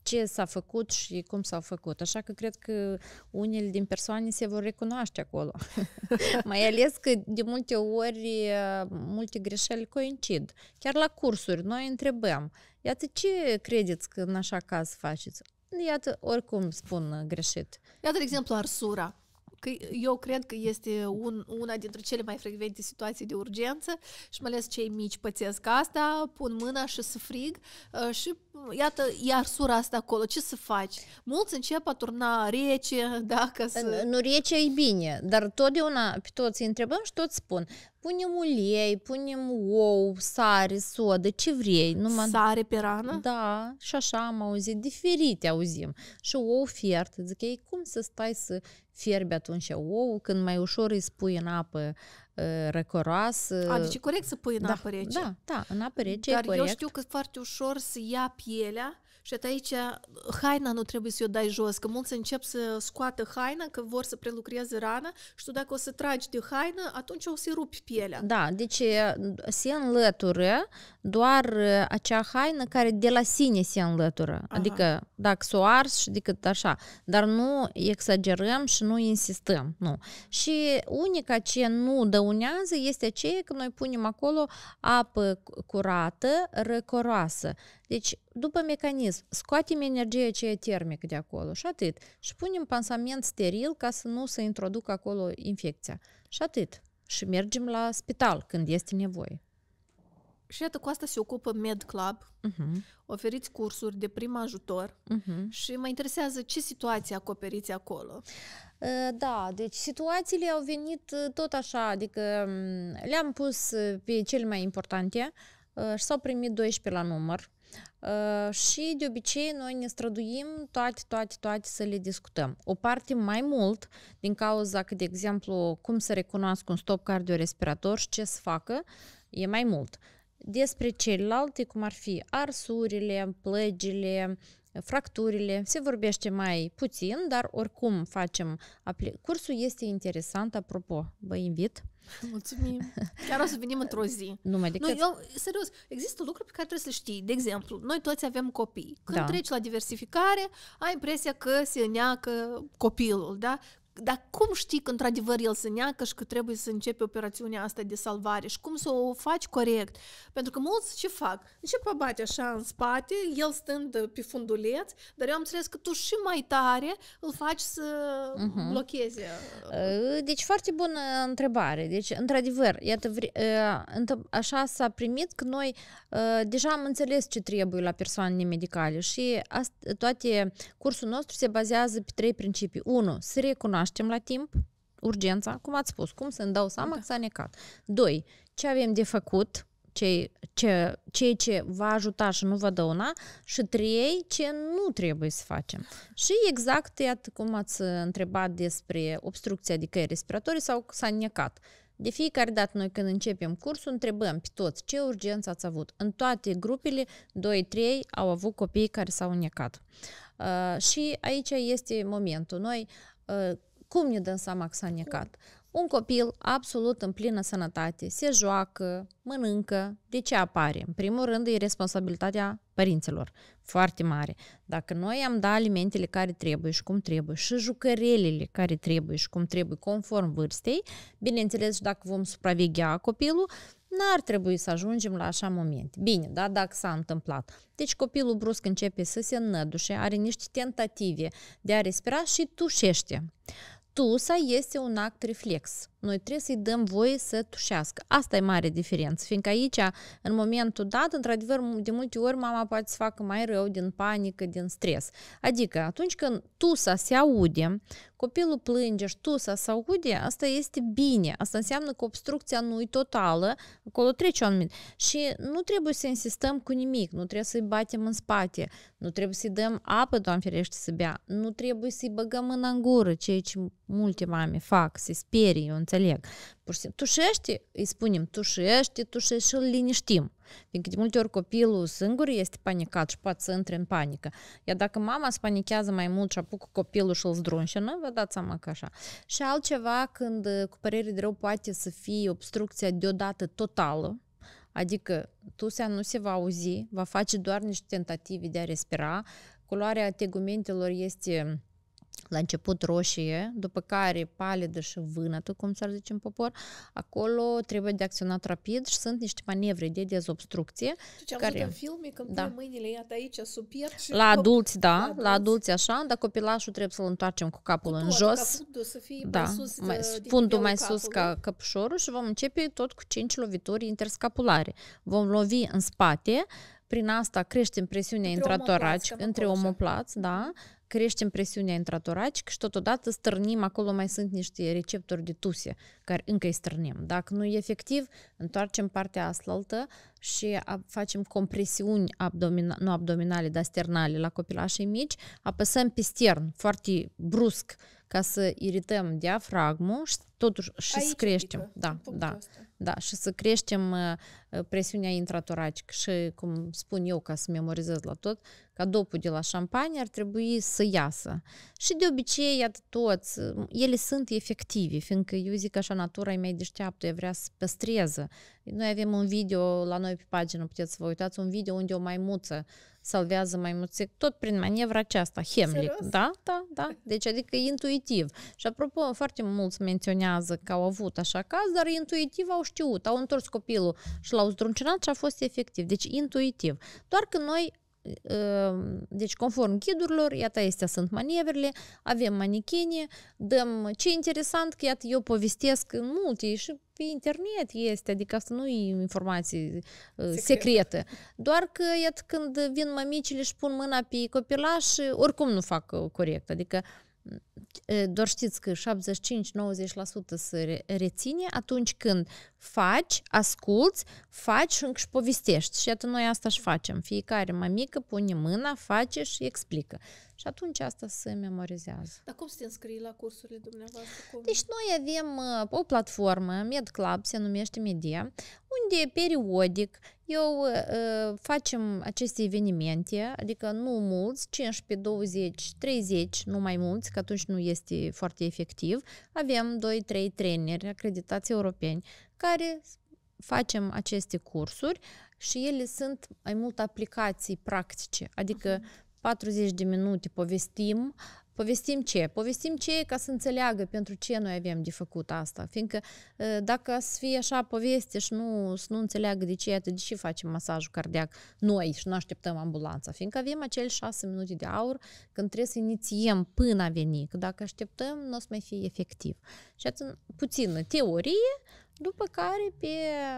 A: ce s-a făcut și cum s-au făcut. Așa că cred că unele din persoane se vor recunoaște acolo. Mai ales că de multe ori uh, multe greșeli coincid. Chiar la cursuri noi întrebăm, iată ce credeți că în așa caz faceți? Iată, oricum spun uh, greșit.
B: Iată, de exemplu, arsura că eu cred că este un, una dintre cele mai frecvente situații de urgență și mai ales cei mici pățesc asta, pun mâna și să frig uh, și uh, iată, iar sura asta acolo, ce să faci? Mulți încep a
A: turna rece, da, ca să... Nu rece e bine, dar totdeauna pe toți îi întrebăm și toți spun, Punem ulei, punem ou, sare, sodă, ce vrei. Numai... Sare pe rană? Da, și așa am auzit, diferite auzim. Și ou fiert, zic, ei, cum să stai să fierbi atunci ou când mai ușor îi spui în apă ă, răcoroasă. A, deci e corect
B: să pui în da, apă rece. Da, da, în apă rece Dar e corect. eu știu că foarte ușor să ia pielea și at aici haina nu trebuie să o dai jos, că mulți încep să scoată haina, că vor să prelucreze rana și tu dacă o să tragi de haină, atunci o să rupi pielea. Da,
A: deci se înlătură doar uh, acea haină care de la sine se înlătură. Aha. Adică dacă s-o ars și decât așa. Dar nu exagerăm și nu insistăm. Nu. Și unica ce nu dăunează este aceea că noi punem acolo apă curată, răcoroasă. Deci, după mecanism, scoatem energia aceea termică de acolo și atât. Și punem pansament steril ca să nu se introducă acolo infecția. Și atât. Și mergem la spital când este nevoie.
B: Și iată, cu asta se ocupă Med Club. Uh-huh. Oferiți cursuri de prim ajutor uh-huh. și mă interesează ce situații
A: acoperiți acolo. Ă, da, deci situațiile au venit ă, tot așa, adică le-am pus ă, pe cele mai importante și s-au primit 12 la număr. Uh, și de obicei noi ne străduim toate, toate, toate să le discutăm. O parte mai mult din cauza că, de exemplu, cum să recunoască un stop cardiorespirator și ce să facă, e mai mult despre celelalte, cum ar fi arsurile, plăgile, fracturile, se vorbește mai puțin, dar oricum facem. Apl- Cursul este interesant, apropo, vă invit.
B: Mulțumim! Chiar o să venim într-o zi. Numai decât... Nu, eu, serios, există lucruri pe care trebuie să știi. De exemplu, noi toți avem copii. Când da. treci la diversificare, ai impresia că se neacă copilul, da? Dar cum știi că într-adevăr el se neacă și că trebuie să începe operațiunea asta de salvare și cum să o faci corect? Pentru că mulți ce fac? Încep a bate așa în spate, el stând pe funduleț, dar eu am înțeles că tu și mai tare îl faci să uh-huh. blocheze.
A: Uh, deci foarte bună întrebare. Deci, într-adevăr, iată, uh, așa s-a primit că noi uh, deja am înțeles ce trebuie la persoanele medicale și toate cursul nostru se bazează pe trei principii. Unu, Să recunoaște recunoaștem la timp urgența, cum ați spus, cum să-mi dau seama da. că s-a necat. Doi, ce avem de făcut, ce, ce, ce ce va ajuta și nu va dăuna și trei, ce nu trebuie să facem. Și exact, iată cum ați întrebat despre obstrucția de căi respiratorii sau s-a necat. De fiecare dată noi când începem cursul întrebăm pe toți ce urgență ați avut. În toate grupele 2-3 au avut copii care s-au necat. Uh, și aici este momentul. Noi uh, cum ne dăm seama că s-a necat? Un copil absolut în plină sănătate se joacă, mănâncă. De ce apare? În primul rând e responsabilitatea părinților, foarte mare. Dacă noi am dat alimentele care trebuie și cum trebuie și jucărelele care trebuie și cum trebuie conform vârstei, bineînțeles și dacă vom supraveghea copilul, n-ar trebui să ajungem la așa moment. Bine, da, dacă s-a întâmplat. Deci copilul brusc începe să se înnădușe, are niște tentative de a respira și tușește tusa este un act reflex. Noi trebuie să-i dăm voie să tușească. Asta e mare diferență, fiindcă aici, în momentul dat, într-adevăr, de multe ori mama poate să facă mai rău din panică, din stres. Adică, atunci când tu să se aude, copilul plânge și să se aude, asta este bine. Asta înseamnă că obstrucția nu e totală, acolo trece un anumit. Și nu trebuie să insistăm cu nimic, nu trebuie să-i batem în spate, nu trebuie să-i dăm apă, doamne ferește, să bea, nu trebuie să-i băgăm în gură, ceea ce multe mame fac, se sperie, eu înțeleg. Pur și simplu, tușește, îi spunem, tușește, tușește și îl liniștim. Fiindcă de multe ori copilul singur este panicat și poate să intre în panică. Iar dacă mama se panichează mai mult și apucă copilul și îl nu, vă dați seama că așa. Și altceva când cu părere de rău poate să fie obstrucția deodată totală, Adică tusea nu se va auzi, va face doar niște tentative de a respira, culoarea tegumentelor este la început roșie, după care palidă și vânătă, cum s-ar zice în popor, acolo trebuie de acționat rapid și sunt niște manevre de dezobstrucție. Deci am care... în
B: filme când da. mâinile, iată aici, sub piept și... La adulți, da, la adulți. la
A: adulți așa, dar copilașul trebuie să-l întoarcem cu capul cu tot, în jos. Fundul să fie da, mai sus mai, uh, fundul mai sus ca căpșorul și vom începe tot cu cinci lovituri interscapulare. Vom lovi în spate, prin asta creștem presiunea intratoracică între omoplați, da, creștem presiunea intratoracică și totodată stârnim, acolo mai sunt niște receptori de tuse care încă îi stârnim. Dacă nu e efectiv, întoarcem partea aslaltă și facem compresiuni abdomina- nu abdominale, dar sternale la copilașii mici, apăsăm pe stern foarte brusc ca să irităm diafragmul și totuși și Aici creștem. Da, da. Asta. Da, și să creștem uh, uh, presiunea intratoracică și, cum spun eu, ca să memorizez la tot, ca dopul de la șampanie ar trebui să iasă. Și de obicei, iată toți, uh, ele sunt efective, fiindcă eu zic așa, natura e mai deșteaptă, e vrea să păstreze. Noi avem un video la noi pe pagină, puteți să vă uitați, un video unde o maimuță salvează mai mulți, tot prin manevra aceasta, Hemlick. Serios? Da, da, da. Deci, adică intuitiv. Și apropo, foarte mulți menționează că au avut așa caz, dar intuitiv au știut, au întors copilul și l-au zdruncinat și a fost efectiv. Deci, intuitiv. Doar că noi deci conform ghidurilor, iată astea sunt manevrele, avem manichine, dăm, ce interesant că iată eu povestesc în multe și pe internet este, adică asta nu e informații Secret. secrete. Doar că iată când vin mămicile și pun mâna pe copilaș, oricum nu fac corect, adică uh, Ă, doar știți că 75-90% se reține atunci când faci, asculți, faci și și povestești. Și atunci noi asta și facem. Fiecare mamică pune mâna, face și explică. Și atunci asta se memorizează.
B: Dar cum se înscrie la cursurile dumneavoastră?
A: Cum? Deci noi avem uh, o platformă, MedClub, se numește Media, unde periodic eu uh, uh facem aceste evenimente, adică nu mulți, 15, 20, 30, nu mai mulți, că atunci nu este foarte efectiv. Avem 2-3 traineri acreditați europeni care facem aceste cursuri și ele sunt mai mult aplicații practice, adică uh-huh 40 de minute povestim, Povestim ce? Povestim ce ca să înțeleagă pentru ce noi avem de făcut asta. Fiindcă ă, dacă să fie așa poveste și nu, să nu înțeleagă de ce, atât de ce facem masajul cardiac noi și nu așteptăm ambulanța. Fiindcă avem acele șase minute de aur când trebuie să inițiem până a veni. Că dacă așteptăm, nu o să mai fie efectiv. Și atunci, puțină teorie, după care pe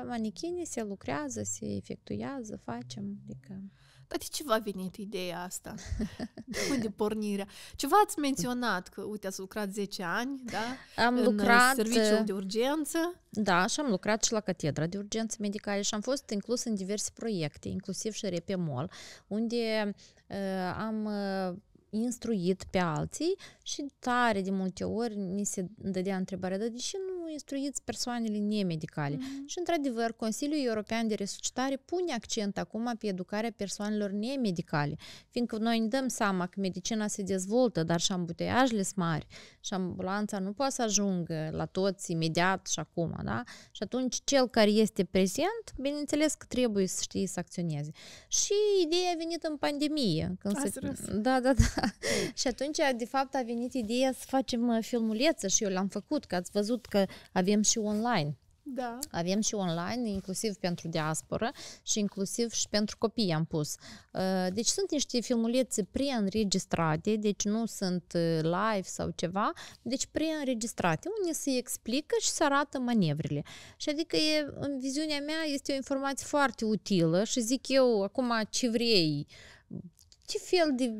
A: manichine se lucrează, se efectuează, facem. Adică...
B: Dar de ce v-a venit ideea asta? De unde pornirea? Ceva ați menționat că, uite, ați lucrat 10 ani, da? Am în uh, lucrat... serviciul uh, de
A: urgență. Da, și am lucrat și la catedra de urgență medicale și am fost inclus în diverse proiecte, inclusiv și Repemol, unde uh, am uh, instruit pe alții și tare de multe ori ni se dădea întrebarea, dar de ce nu nu instruiți persoanele nemedicale. Mm-hmm. Și, într-adevăr, Consiliul European de Resuscitare pune accent acum pe educarea persoanelor nemedicale, fiindcă noi ne dăm seama că medicina se dezvoltă, dar și ambuteiajele sunt mari și ambulanța nu poate să ajungă la toți imediat și acum, da? Și atunci cel care este prezent, bineînțeles că trebuie să știe să acționeze. Și ideea a venit în pandemie. Când se... Da, da, da. și atunci, de fapt, a venit ideea să facem uh, filmulețe și eu l-am făcut, că ați văzut că avem și online. Da. Avem și online, inclusiv pentru diaspora și inclusiv și pentru copii am pus. Uh, deci sunt niște filmulețe preînregistrate, deci nu sunt uh, live sau ceva, deci preînregistrate, unde se explică și se arată manevrele. Și adică e, în viziunea mea este o informație foarte utilă și zic eu acum ce vrei, ce fel de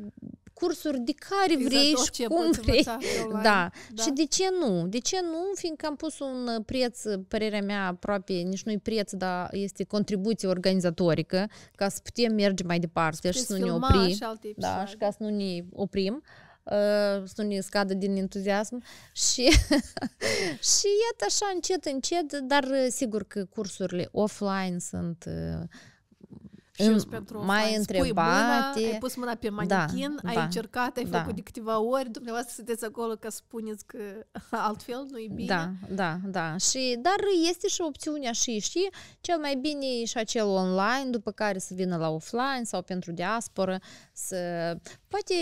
A: cursuri de care exact vrei și cum vrei. Da. da. Și de ce nu? De ce nu? Fiindcă am pus un uh, preț, uh, părerea mea aproape, nici nu-i preț, dar este contribuție organizatorică, ca să putem merge mai departe și să nu ne oprim. Și da, și ca să nu ne oprim. Uh, să nu ne scadă din entuziasm și, și iată așa încet, încet, dar uh, sigur că cursurile offline sunt uh, și pentru mai întrebate. Mâna, ai pus mâna pe manichin, da, ai da, încercat, ai da. făcut de
B: câteva ori, dumneavoastră sunteți acolo ca spuneți că altfel nu e bine. Da,
A: da, da. Și, dar este și opțiunea și și cel mai bine e și acel online, după care să vină la offline sau pentru diasporă, să poate,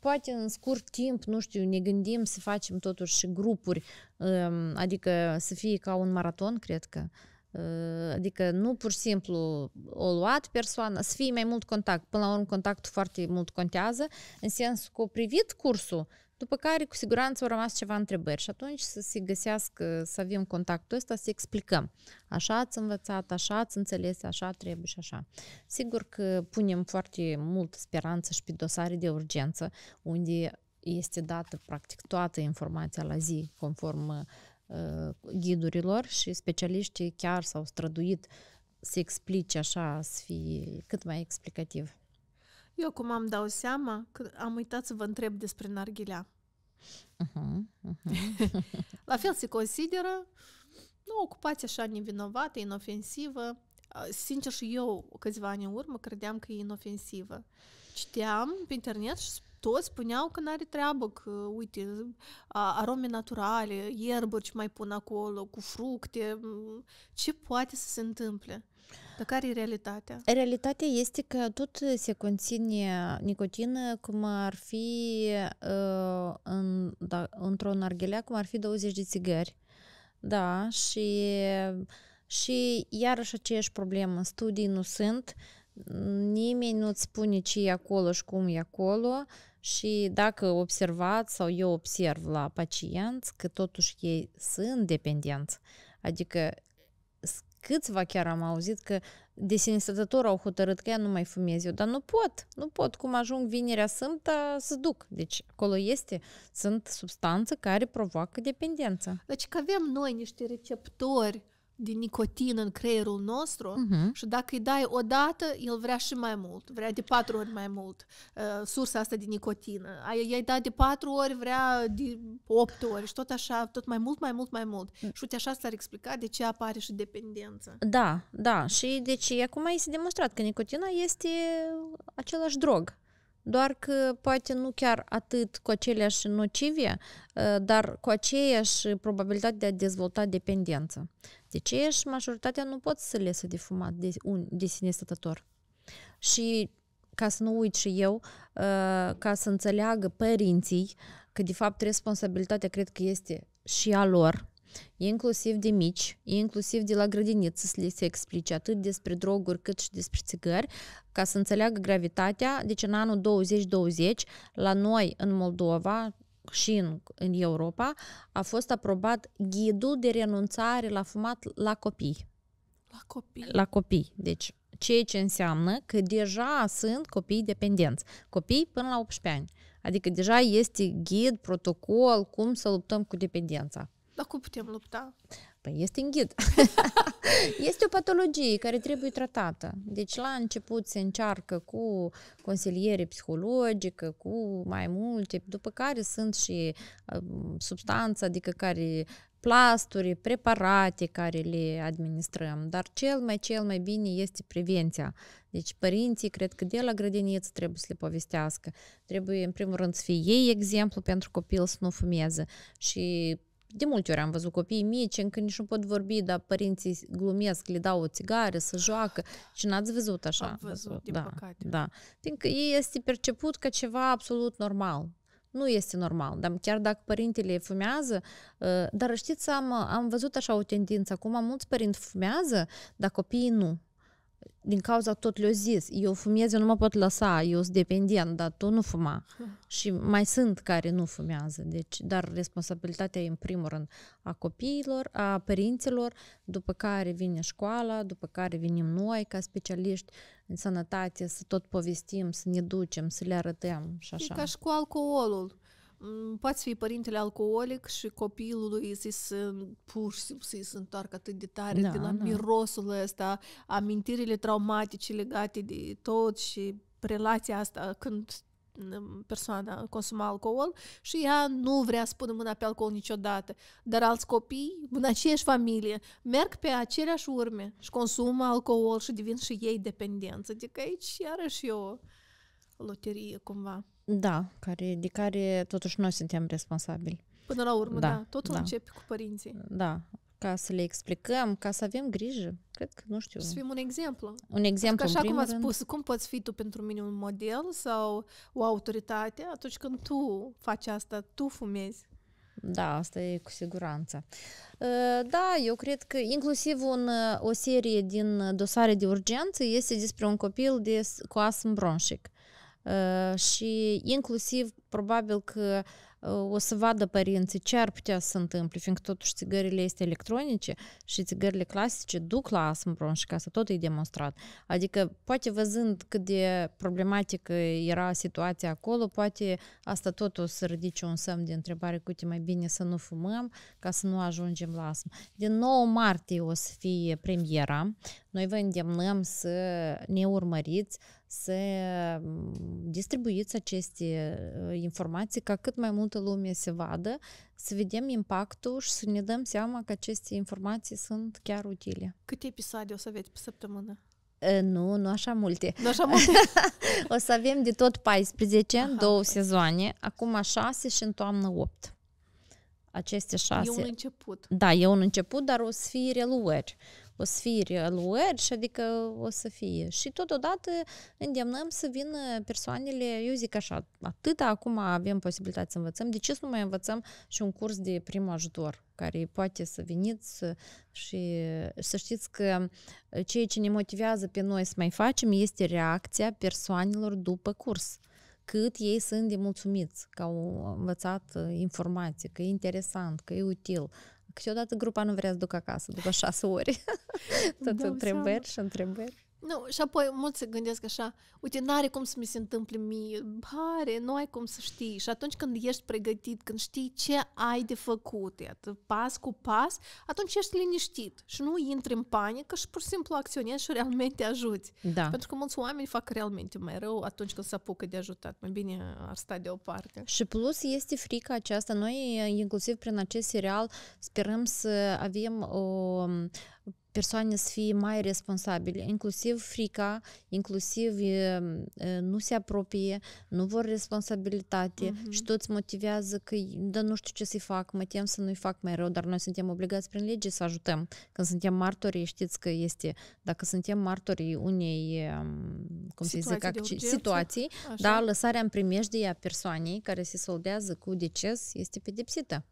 A: poate în scurt timp, nu știu, ne gândim să facem totuși și grupuri, um, adică să fie ca un maraton, cred că, Adică э, nu pur și simplu o luat persoana, să fie mai mult contact. Până la urmă, contactul foarte mult contează, în sens că o privit cursul, după care cu siguranță au rămas ceva întrebări și atunci să se găsească, să avem contactul ăsta, să explicăm. Așa ați învățat, așa ați înțeles, așa trebuie și așa. Sigur că punem foarte mult speranță și pe dosare de urgență, unde este dată practic toată informația la zi, conform ghidurilor și specialiștii chiar s-au străduit să explice așa, să fie cât mai explicativ.
B: Eu cum am dau seama, că am uitat să vă întreb despre narghilea. Uh-huh, uh-huh. La fel se consideră o ocupație așa nevinovată, inofensivă. Sincer și eu, câțiva ani în urmă, credeam că e inofensivă. Citeam pe internet și toți spuneau că n-are treabă, că, uite, arome naturale, ierburi ce mai pun acolo, cu fructe, ce poate să se întâmple? Dar care e realitatea?
A: Realitatea este că tot se conține nicotină cum ar fi ă, în, da, într-o narghelea, cum ar fi 20 de țigări. Da, și, și iarăși aceeași problemă. Studii nu sunt, nimeni nu-ți spune ce e acolo și cum e acolo și dacă observați sau eu observ la pacienți că totuși ei sunt dependenți, adică câțiva chiar am auzit că de au hotărât că ea nu mai fumez eu, dar nu pot, nu pot, cum ajung vinerea sâmbătă să duc. Deci acolo este, sunt substanțe care provoacă dependență. Deci că avem noi niște receptori
B: de nicotină în creierul nostru uh-huh. și dacă îi dai dată el vrea și mai mult, vrea de patru ori mai mult uh, sursa asta de nicotină. I-ai dat de patru ori, vrea de opt ori și tot așa, tot mai mult, mai mult, mai mult. Mm. Și uite așa s-ar explica de ce apare și dependența.
A: Da, da. Și deci acum este demonstrat că nicotina este același drog doar că poate nu chiar atât cu aceleași nocive, uh, dar cu aceeași probabilitate de a dezvolta dependență. Deci majoritatea nu pot să lese de fumat de, un, de sine stătător. Și ca să nu uit și eu, uh, ca să înțeleagă părinții că de fapt responsabilitatea cred că este și a lor, inclusiv de mici, inclusiv de la grădiniță să le se explice atât despre droguri cât și despre țigări, ca să înțeleagă gravitatea. Deci în anul 2020, la noi în Moldova, și în, în Europa, a fost aprobat ghidul de renunțare la fumat la copii. La copii. La copii. Deci, ceea ce înseamnă că deja sunt copii dependenți. Copii până la 18 ani. Adică deja este ghid, protocol, cum să luptăm cu dependența.
B: Dar cum putem lupta?
A: noastră, păi, este ghid. este o patologie care trebuie tratată. Deci la început se încearcă cu consiliere psihologică, cu mai multe, după care sunt și uh, substanța, adică care plasturi, preparate care le administrăm, dar cel mai, cel mai bine este prevenția. Deci părinții, cred că de la grădiniță trebuie să le povestească. Trebuie, în primul rând, să fie ei exemplu pentru copil să nu fumeze și de multe ori am văzut copii mici încă nici nu pot vorbi, dar părinții glumesc, le dau o țigară să joacă și n-ați văzut așa. Am văzut, din da, păcate. Da, fiindcă este perceput ca ceva absolut normal. Nu este normal, dar chiar dacă părintele fumează, ă, dar știți, am, am văzut așa o tendință, acum mulți părinți fumează, dar copiii nu din cauza tot le-o zis, eu fumez, eu nu mă pot lăsa, eu sunt dependent, dar tu nu fuma. Și mai sunt care nu fumează, deci, dar responsabilitatea e în primul rând a copiilor, a părinților, după care vine școala, după care venim noi ca specialiști în sănătate, să tot povestim, să ne ducem, să le arătăm și așa. E ca și
B: cu alcoolul poate fi părintele alcoolic și copilului să se pur și simplu să-i se întoarcă atât de tare da, de la da. mirosul ăsta, amintirile traumatice legate de tot și relația asta când persoana consuma alcool și ea nu vrea să pună mâna pe alcool niciodată. Dar alți copii, în aceeași familie, merg pe aceleași urme și consumă alcool și devin și ei dependenți. Adică aici iarăși e o loterie cumva.
A: Da, care, de care totuși noi suntem responsabili. Până la urmă, da. da totul da. începe
B: cu părinții. Da,
A: ca să le explicăm, ca să avem grijă. Cred că, nu știu. Să fim
B: un exemplu. Un exemplu, Că așa cum ați spus, cum poți fi tu pentru mine un model sau o autoritate atunci când tu faci asta, tu
A: fumezi? Da, asta e cu siguranță. Uh, da, eu cred că inclusiv un, uh, o serie din dosare de urgență este despre un copil de, cu asm bronșic. Э, și inclusiv probabil că э, o să vadă părinții ce ar putea să se întâmple, fiindcă totuși țigările este electronice și țigările clasice duc la asm și ca să tot e demonstrat. Adică, poate văzând cât de problematică era situația acolo, poate asta tot o să ridice un semn de întrebare, cu mai bine să nu fumăm, ca să nu ajungem la asm. Din 9 martie o să fie premiera. Noi vă îndemnăm să ne urmăriți, să distribuiți aceste ă, informații ca cât mai multă lume se vadă, să vedem impactul și să ne dăm seama că aceste informații sunt chiar utile.
B: Câte episoade o să aveți pe săptămână?
A: Ă, nu, nu așa multe. Nu așa multe. o să avem de tot 14, Aha, două sezoane, acum 6 și în toamnă 8. Aceste 6. E un început. Da, e un început, dar o să fie reluări o să fie reluări și adică o să fie. Și totodată îndemnăm să vină persoanele, eu zic așa, atâta acum avem posibilitatea să învățăm, de ce să nu mai învățăm și un curs de prim ajutor? care poate să veniți și să știți că uh, ceea ce ne motivează pe noi să mai facem este reacția persoanelor după curs cât ei sunt de mulțumiți că au învățat uh, informații, că e interesant, că e util, Câteodată grupa nu vrea să ducă acasă după șase ori.
B: Tot întrebări și
A: întrebări.
B: Nu, și apoi mulți se gândesc așa, uite, n-are cum să mi se întâmple mie, pare, nu ai cum să știi. Și atunci când ești pregătit, când știi ce ai de făcut, iată, pas cu pas, atunci ești liniștit și nu intri în panică și pur și simplu acționezi și realmente ajuți. Da. Pentru că mulți oameni fac realmente mai rău atunci când se apucă de ajutat. Mai bine ar sta deoparte.
A: Și plus este frica aceasta. Noi, inclusiv prin acest serial, sperăm să avem o persoane să fie mai responsabile, inclusiv frica, inclusiv nu se apropie, nu vor responsabilitate uh-huh. și îți motivează că, da, nu știu ce să-i fac, mă tem să nu-i fac mai rău, dar noi suntem obligați prin lege să ajutăm. Când suntem martori, știți că este, dacă suntem martorii unei, cum situații se zic, acci- situații, Așa. da, lăsarea în primejdie a persoanei care se soldează cu deces este pedepsită.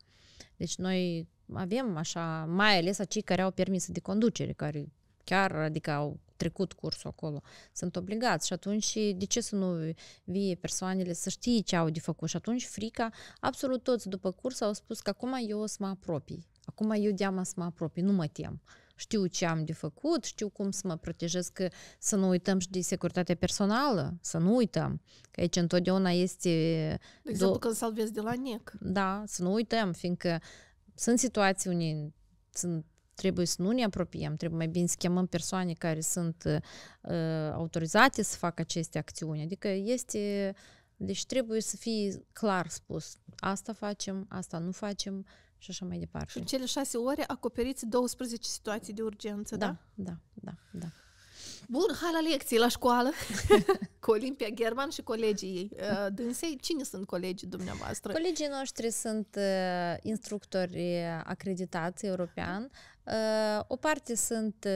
A: Deci noi avem așa, mai ales acei care au permise de conducere, care chiar, adică au trecut cursul acolo, sunt obligați și atunci de ce să nu vie persoanele să știe ce au de făcut și atunci frica, absolut toți după curs au spus că acum eu o să mă apropii, acum eu deama să mă apropii, nu mă tem știu ce am de făcut, știu cum să mă protejez, că să nu uităm și de securitatea personală, să nu uităm, că aici întotdeauna este... De exemplu, do- când salvezi de la NEC. Da, să nu uităm, fiindcă sunt situații unde sunt trebuie să nu ne apropiem, trebuie mai bine să chemăm persoane care sunt uh, autorizate să facă aceste acțiuni. Adică este, deci trebuie să fie clar spus, asta facem, asta nu facem și așa mai departe. Și în cele
B: șase ore acoperiți 12 situații de urgență, da?
A: Da, da, da. da.
B: Bun, hai la lecții la școală cu Olimpia German și colegii ei. Uh, dânsei, cine sunt colegii dumneavoastră? Colegii
A: noștri sunt uh, instructori uh, acreditați european, o parte sunt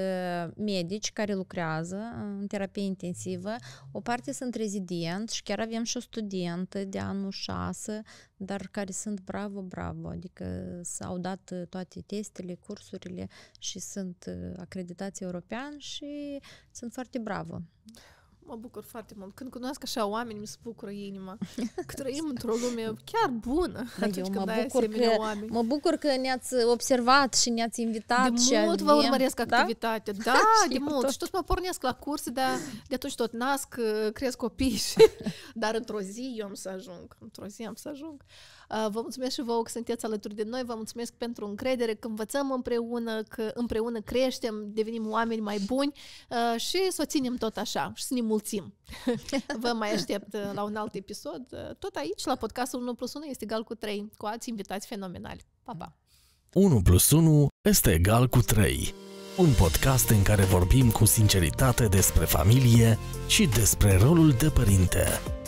A: medici care lucrează în terapie intensivă, o parte sunt rezidenți și chiar avem și o studentă de anul 6, dar care sunt bravo, bravo, adică s-au dat toate testele, cursurile și sunt acreditați european și sunt foarte bravo
B: mă bucur foarte mult. Când cunosc așa oameni, mi se bucură inima. Că trăim într-o lume chiar bună atunci eu mă când bucur ai că, oameni. Mă
A: bucur că ne-ați observat și ne-ați invitat. De și mult vă urmăresc
B: da? activitatea. Da, de mult. Tot. Și tot mă pornesc la curse, dar de atunci tot nasc, cresc copii. Și... dar într-o zi eu am să ajung. Într-o zi am să ajung. Uh, Uh, vă mulțumesc și vouă că sunteți alături de noi, vă mulțumesc pentru încredere, că învățăm împreună, că împreună creștem, devenim oameni mai buni uh, și să o ținem tot așa și să ne mulțim. Vă mai aștept uh, la un alt episod, tot aici, la podcastul 1 plus 1 este egal cu 3, cu alți invitați fenomenali. Pa, pa!
A: 1 plus 1 este egal cu 3. Un podcast în care vorbim cu sinceritate despre familie și despre rolul de părinte.